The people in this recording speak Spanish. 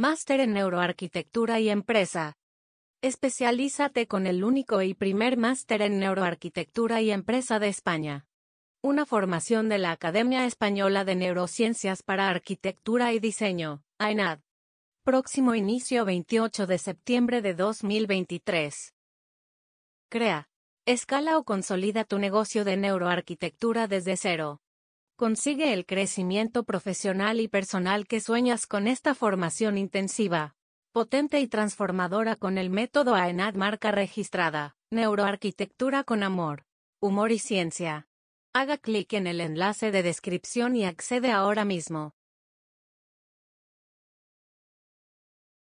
Máster en Neuroarquitectura y Empresa. Especialízate con el único y primer máster en Neuroarquitectura y Empresa de España. Una formación de la Academia Española de Neurociencias para Arquitectura y Diseño, AENAD. Próximo inicio 28 de septiembre de 2023. Crea. Escala o consolida tu negocio de neuroarquitectura desde cero. Consigue el crecimiento profesional y personal que sueñas con esta formación intensiva, potente y transformadora con el método AENAD marca registrada, neuroarquitectura con amor, humor y ciencia. Haga clic en el enlace de descripción y accede ahora mismo.